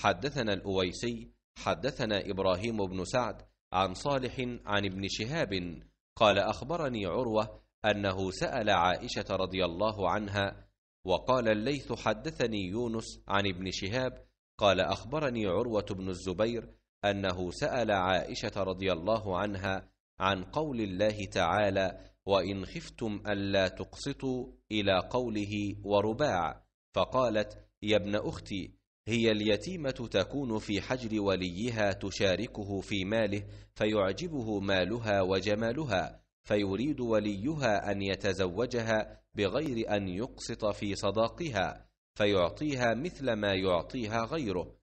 حدثنا الأويسي حدثنا إبراهيم بن سعد عن صالح عن ابن شهاب قال أخبرني عروة أنه سأل عائشة رضي الله عنها وقال الليث حدثني يونس عن ابن شهاب قال أخبرني عروة بن الزبير أنه سأل عائشة رضي الله عنها عن قول الله تعالى وإن خفتم ألا تقسطوا إلى قوله ورباع فقالت يا ابن أختي هي اليتيمة تكون في حجر وليها تشاركه في ماله فيعجبه مالها وجمالها فيريد وليها أن يتزوجها بغير أن يقسط في صداقها فيعطيها مثل ما يعطيها غيره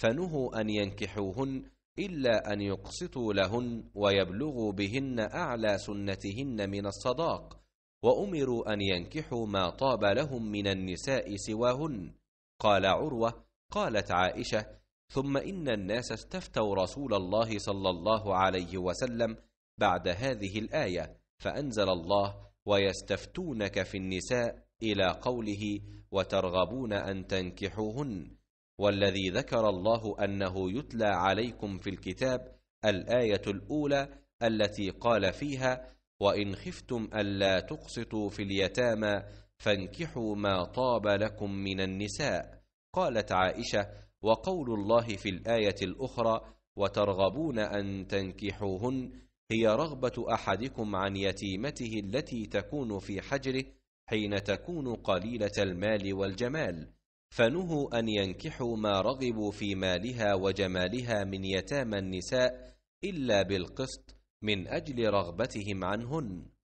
فنهوا أن ينكحوهن إلا أن يقسطوا لهن ويبلغوا بهن أعلى سنتهن من الصداق وأمروا أن ينكحوا ما طاب لهم من النساء سواهن قال عروة قالت عائشه ثم ان الناس استفتوا رسول الله صلى الله عليه وسلم بعد هذه الايه فانزل الله ويستفتونك في النساء الى قوله وترغبون ان تنكحوهن والذي ذكر الله انه يتلى عليكم في الكتاب الايه الاولى التي قال فيها وان خفتم الا تقسطوا في اليتامى فانكحوا ما طاب لكم من النساء قالت عائشة وقول الله في الآية الأخرى وترغبون أن تنكحوهن هي رغبة أحدكم عن يتيمته التي تكون في حجره حين تكون قليلة المال والجمال فنهوا أن ينكحوا ما رغبوا في مالها وجمالها من يتامى النساء إلا بالقسط من أجل رغبتهم عنهن